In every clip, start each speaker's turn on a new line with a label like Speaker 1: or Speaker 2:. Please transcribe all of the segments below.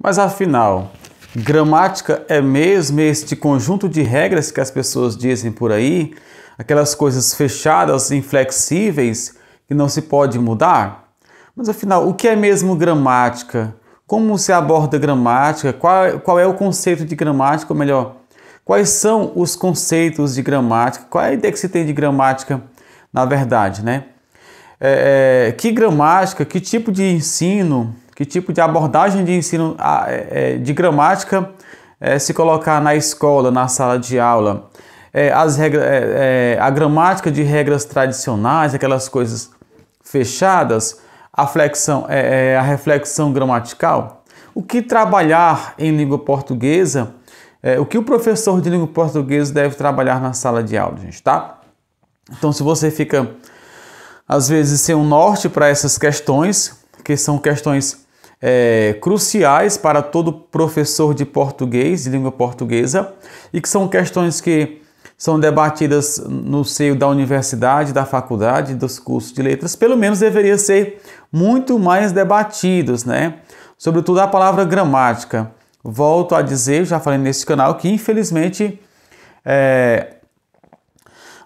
Speaker 1: Mas afinal, gramática é mesmo este conjunto de regras que as pessoas dizem por aí? Aquelas coisas fechadas, inflexíveis, que não se pode mudar? Mas afinal, o que é mesmo gramática? Como se aborda gramática? Qual, qual é o conceito de gramática? Ou melhor, quais são os conceitos de gramática? Qual é a ideia que se tem de gramática, na verdade, né? É, é, que gramática, que tipo de ensino que tipo de abordagem de ensino é, é, de gramática é, se colocar na escola, na sala de aula, as regra, a gramática de regras tradicionais, aquelas coisas fechadas, a, flexão, a reflexão gramatical. O que trabalhar em língua portuguesa, o que o professor de língua portuguesa deve trabalhar na sala de aula, gente, tá? Então, se você fica, às vezes, sem um norte para essas questões, que são questões é, cruciais para todo professor de português, de língua portuguesa, e que são questões que são debatidas no seio da universidade, da faculdade, dos cursos de letras, pelo menos deveria ser muito mais debatidos, né? Sobretudo a palavra gramática. Volto a dizer, já falei nesse canal, que infelizmente é,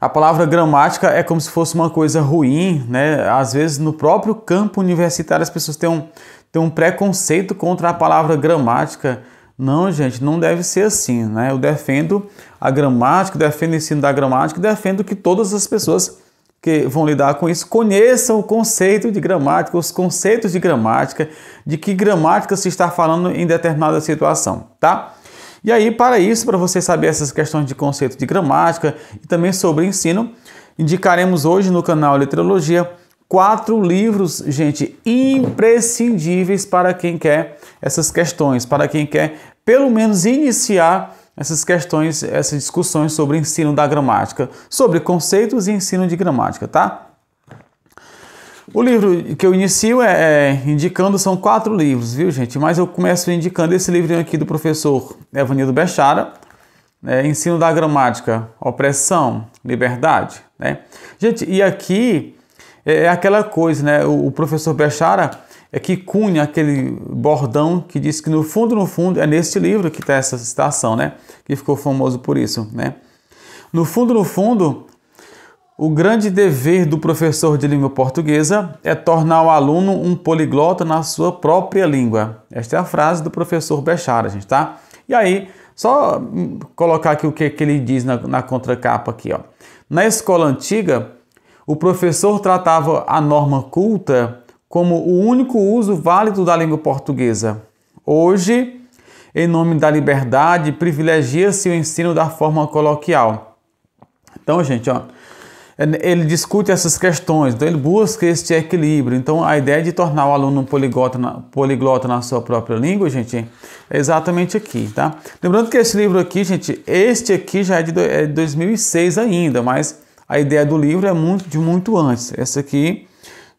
Speaker 1: a palavra gramática é como se fosse uma coisa ruim, né? Às vezes no próprio campo universitário as pessoas têm um, tem um preconceito contra a palavra gramática. Não, gente, não deve ser assim, né? Eu defendo a gramática, defendo o ensino da gramática, defendo que todas as pessoas que vão lidar com isso conheçam o conceito de gramática, os conceitos de gramática, de que gramática se está falando em determinada situação, tá? E aí, para isso, para você saber essas questões de conceito de gramática e também sobre ensino, indicaremos hoje no canal Letreologia quatro livros, gente, imprescindíveis para quem quer essas questões, para quem quer pelo menos iniciar essas questões, essas discussões sobre ensino da gramática, sobre conceitos e ensino de gramática, tá? O livro que eu inicio é, é, indicando são quatro livros, viu gente? Mas eu começo indicando esse livrinho aqui do professor Evanildo Bechara, né? Ensino da Gramática, Opressão, Liberdade, né? Gente, e aqui é, é aquela coisa, né? O professor Bechara é que cunha aquele bordão que diz que no fundo, no fundo, é neste livro que está essa citação, né? Que ficou famoso por isso, né? No fundo, no fundo, o grande dever do professor de língua portuguesa é tornar o aluno um poliglota na sua própria língua. Esta é a frase do professor Bechara, gente, tá? E aí, só hum, colocar aqui o que, que ele diz na, na contracapa aqui, ó. Na escola antiga, o professor tratava a norma culta como o único uso válido da língua portuguesa. Hoje, em nome da liberdade, privilegia-se o ensino da forma coloquial. Então, gente, ó, ele discute essas questões, então ele busca este equilíbrio. Então, a ideia de tornar o aluno um poliglota na, poliglota na sua própria língua, gente, é exatamente aqui, tá? Lembrando que esse livro aqui, gente, este aqui já é de 2006 é ainda, mas a ideia do livro é muito de muito antes. Essa aqui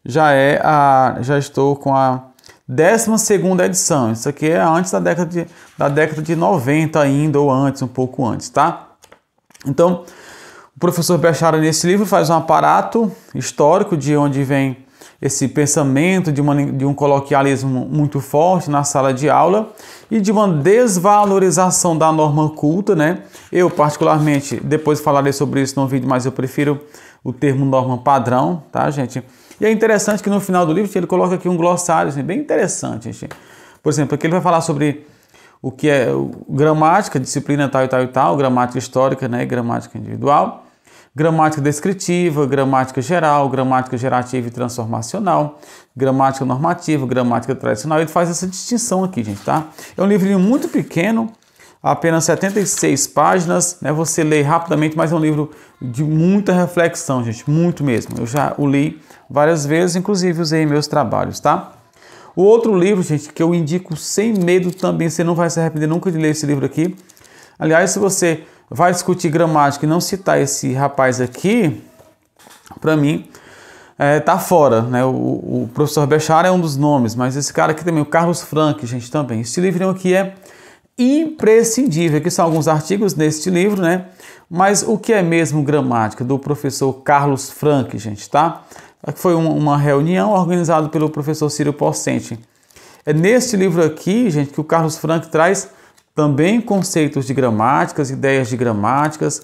Speaker 1: já é a já estou com a 12ª edição. Isso aqui é antes da década de, da década de 90 ainda ou antes, um pouco antes, tá? Então, o professor Bechara nesse livro faz um aparato histórico de onde vem esse pensamento de, uma, de um coloquialismo muito forte na sala de aula e de uma desvalorização da norma culta, né? Eu, particularmente, depois falarei sobre isso no vídeo, mas eu prefiro o termo norma padrão, tá, gente? E é interessante que no final do livro ele coloca aqui um glossário, assim, bem interessante, gente. Por exemplo, aqui ele vai falar sobre o que é gramática, disciplina tal e tal e tal, gramática histórica, né, gramática individual gramática descritiva, gramática geral, gramática gerativa e transformacional, gramática normativa, gramática tradicional. Ele faz essa distinção aqui, gente, tá? É um livrinho muito pequeno, apenas 76 páginas, né? Você lê rapidamente, mas é um livro de muita reflexão, gente, muito mesmo. Eu já o li várias vezes, inclusive usei em meus trabalhos, tá? O outro livro, gente, que eu indico sem medo também, você não vai se arrepender nunca de ler esse livro aqui. Aliás, se você vai discutir gramática e não citar esse rapaz aqui, para mim, é, tá fora, né? O, o, professor Bechara é um dos nomes, mas esse cara aqui também, o Carlos Franck, gente, também. Este livrinho aqui é imprescindível. Aqui são alguns artigos neste livro, né? Mas o que é mesmo gramática do professor Carlos Franck, gente, tá? É foi uma reunião organizada pelo professor Ciro Porcente. É neste livro aqui, gente, que o Carlos Franck traz também conceitos de gramáticas, ideias de gramáticas.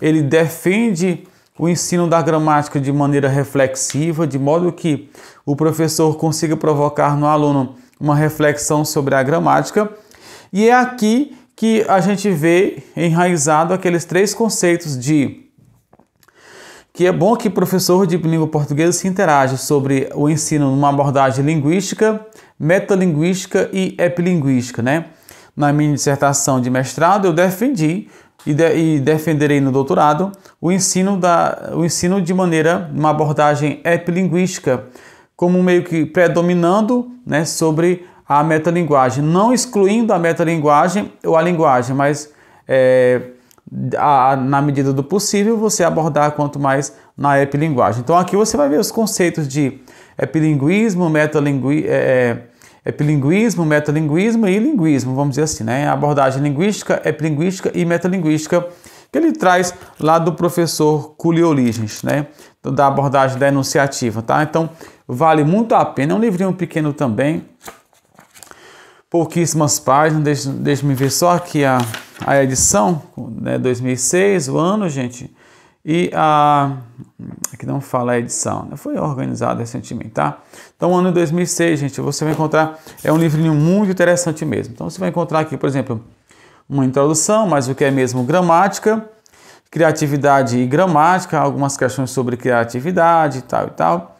Speaker 1: Ele defende o ensino da gramática de maneira reflexiva, de modo que o professor consiga provocar no aluno uma reflexão sobre a gramática. E é aqui que a gente vê enraizado aqueles três conceitos de que é bom que professor de língua portuguesa se interaja sobre o ensino numa abordagem linguística, metalinguística e epilinguística, né? na minha dissertação de mestrado, eu defendi e, de, e defenderei no doutorado o ensino, da, o ensino de maneira, uma abordagem epilinguística, como meio que predominando né, sobre a metalinguagem, não excluindo a metalinguagem ou a linguagem, mas é, a, na medida do possível você abordar quanto mais na epilinguagem. Então aqui você vai ver os conceitos de epilinguismo, metalinguismo. É, epilinguismo, metalinguismo e linguismo, vamos dizer assim, né? A abordagem linguística, epilinguística e metalinguística que ele traz lá do professor Origens, né? Da abordagem da enunciativa, tá? Então, vale muito a pena. É um livrinho pequeno também, pouquíssimas páginas. Deixa, deixa me ver só aqui a, a edição, né? 2006, o ano, gente. E a. Aqui não fala a edição, né? foi organizado recentemente, tá? Então, ano 2006, gente, você vai encontrar. É um livrinho muito interessante mesmo. Então, você vai encontrar aqui, por exemplo, uma introdução, mas o que é mesmo gramática, criatividade e gramática, algumas questões sobre criatividade e tal e tal.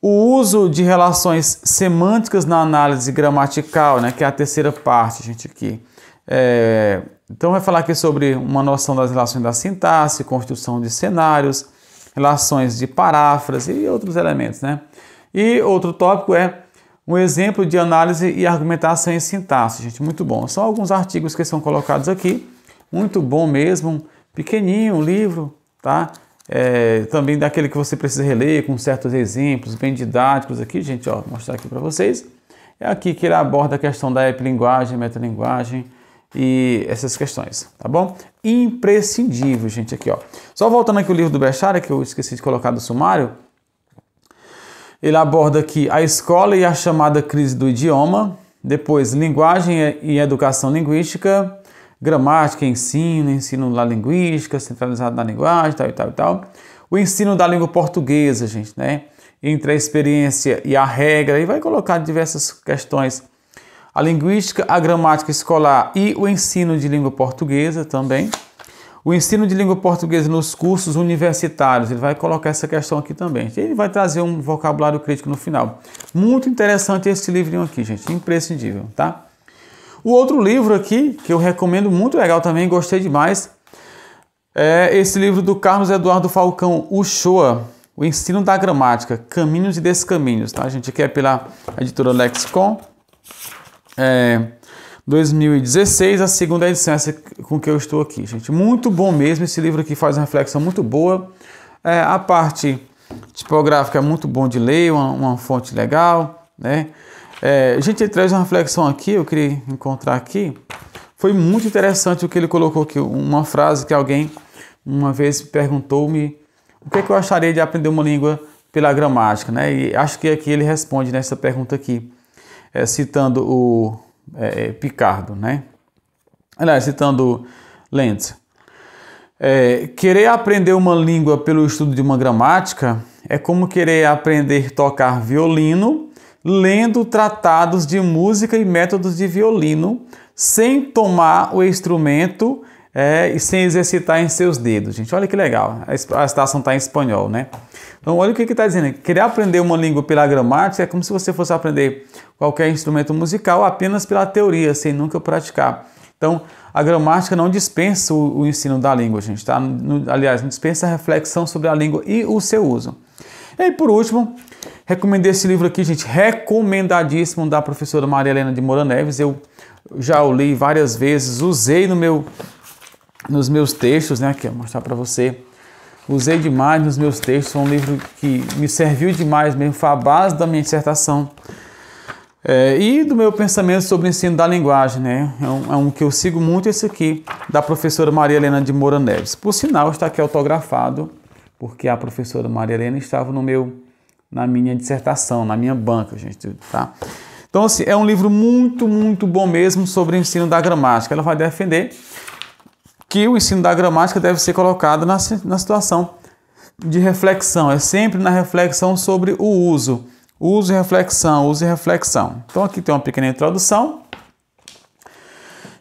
Speaker 1: O uso de relações semânticas na análise gramatical, né, que é a terceira parte, gente, aqui. É, então, vai falar aqui sobre uma noção das relações da sintaxe, construção de cenários, relações de paráfrase e outros elementos, né? E outro tópico é um exemplo de análise e argumentação em sintaxe, gente, muito bom. São alguns artigos que são colocados aqui, muito bom mesmo, pequenininho um livro, tá? É, também daquele que você precisa reler, com certos exemplos bem didáticos aqui, gente, ó, vou mostrar aqui para vocês. É aqui que ele aborda a questão da epilinguagem, metalinguagem, metalinguagem, e essas questões, tá bom? Imprescindível, gente, aqui, ó. Só voltando aqui o livro do Bechara, que eu esqueci de colocar do sumário, ele aborda aqui a escola e a chamada crise do idioma, depois linguagem e educação linguística, gramática, ensino, ensino da linguística, centralizado na linguagem, tal e tal e tal. O ensino da língua portuguesa, gente, né? Entre a experiência e a regra, e vai colocar diversas questões a linguística, a gramática escolar e o ensino de língua portuguesa também. O ensino de língua portuguesa nos cursos universitários, ele vai colocar essa questão aqui também. Ele vai trazer um vocabulário crítico no final. Muito interessante esse livrinho aqui, gente, imprescindível, tá? O outro livro aqui, que eu recomendo, muito legal também, gostei demais, é esse livro do Carlos Eduardo Falcão Uchoa, O Ensino da Gramática, Caminhos e Descaminhos, tá, gente? Aqui é pela editora Lexicon é, 2016, a segunda edição, essa com que eu estou aqui, gente. Muito bom mesmo, esse livro aqui faz uma reflexão muito boa. É, a parte tipográfica é muito bom de ler, uma, uma fonte legal, né? É, a gente traz uma reflexão aqui, eu queria encontrar aqui. Foi muito interessante o que ele colocou aqui, uma frase que alguém uma vez perguntou-me o que, é que eu acharia de aprender uma língua pela gramática, né? E acho que aqui ele responde nessa pergunta aqui é, citando o é, é, Picardo, né? Aliás, citando Lentz. É, querer aprender uma língua pelo estudo de uma gramática é como querer aprender tocar violino lendo tratados de música e métodos de violino sem tomar o instrumento é, e sem exercitar em seus dedos. Gente, olha que legal. A citação está em espanhol, né? Então, olha o que está dizendo. Querer aprender uma língua pela gramática é como se você fosse aprender qualquer instrumento musical apenas pela teoria, sem nunca praticar. Então, a gramática não dispensa o, o ensino da língua, gente. Tá? No, aliás, não dispensa a reflexão sobre a língua e o seu uso. E por último, recomendei esse livro aqui, gente, recomendadíssimo, da professora Maria Helena de Moura Neves. Eu já o li várias vezes, usei no meu, nos meus textos, né? Aqui, vou mostrar para você usei demais nos meus textos, foi um livro que me serviu demais mesmo, foi a base da minha dissertação. É, e do meu pensamento sobre o ensino da linguagem, né? É um, é um, que eu sigo muito, esse aqui, da professora Maria Helena de Moura Neves. Por sinal, está aqui autografado, porque a professora Maria Helena estava no meu, na minha dissertação, na minha banca, gente, tá? Então, assim, é um livro muito, muito bom mesmo sobre o ensino da gramática. Ela vai defender que o ensino da gramática deve ser colocado na, na situação de reflexão, é sempre na reflexão sobre o uso. Uso e reflexão, uso e reflexão. Então aqui tem uma pequena introdução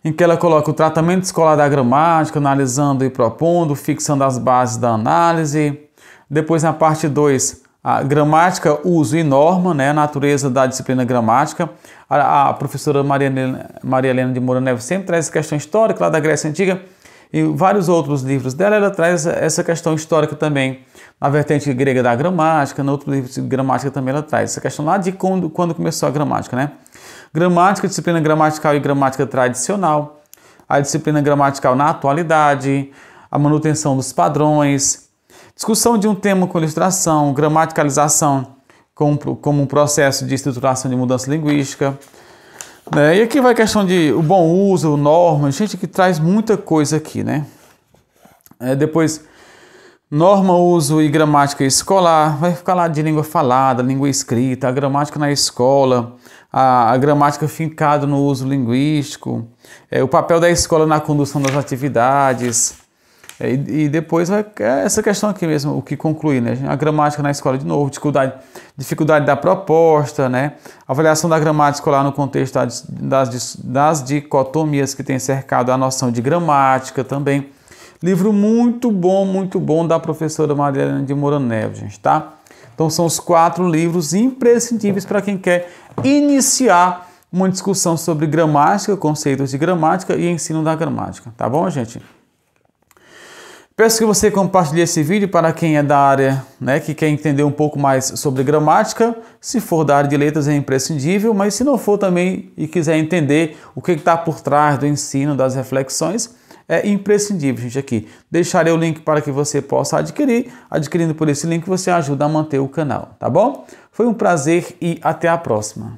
Speaker 1: em que ela coloca o tratamento escolar da gramática, analisando e propondo, fixando as bases da análise. Depois na parte 2, a gramática, uso e norma, né, a natureza da disciplina gramática. A, a professora Maria, Maria Helena de Moura Neves sempre traz essa questão histórica lá da Grécia Antiga e vários outros livros dela, ela traz essa questão histórica também, na vertente grega da gramática, no outro livro de gramática também ela traz essa questão lá de quando, quando começou a gramática, né? Gramática, disciplina gramatical e gramática tradicional, a disciplina gramatical na atualidade, a manutenção dos padrões, discussão de um tema com ilustração, gramaticalização como, como um processo de estruturação de mudança linguística, né? E aqui vai a questão de o bom uso, norma, gente que traz muita coisa aqui, né? É, depois, norma, uso e gramática escolar, vai ficar lá de língua falada, língua escrita, a gramática na escola, a, a gramática fincada no uso linguístico, é, o papel da escola na condução das atividades, é, e, e depois vai, é essa questão aqui mesmo, o que concluir né? A gramática na escola de novo, dificuldade, dificuldade da proposta, né? Avaliação da gramática escolar no contexto das, das dicotomias que tem cercado a noção de gramática também. Livro muito bom, muito bom da professora Mariana de Moura Neves, gente, tá? Então são os quatro livros imprescindíveis para quem quer iniciar uma discussão sobre gramática, conceitos de gramática e ensino da gramática, tá bom, gente? Peço que você compartilhe esse vídeo para quem é da área, né, que quer entender um pouco mais sobre gramática. Se for da área de letras é imprescindível, mas se não for também e quiser entender o que está por trás do ensino, das reflexões, é imprescindível, gente, aqui. Deixarei o link para que você possa adquirir. Adquirindo por esse link, você ajuda a manter o canal, tá bom? Foi um prazer e até a próxima.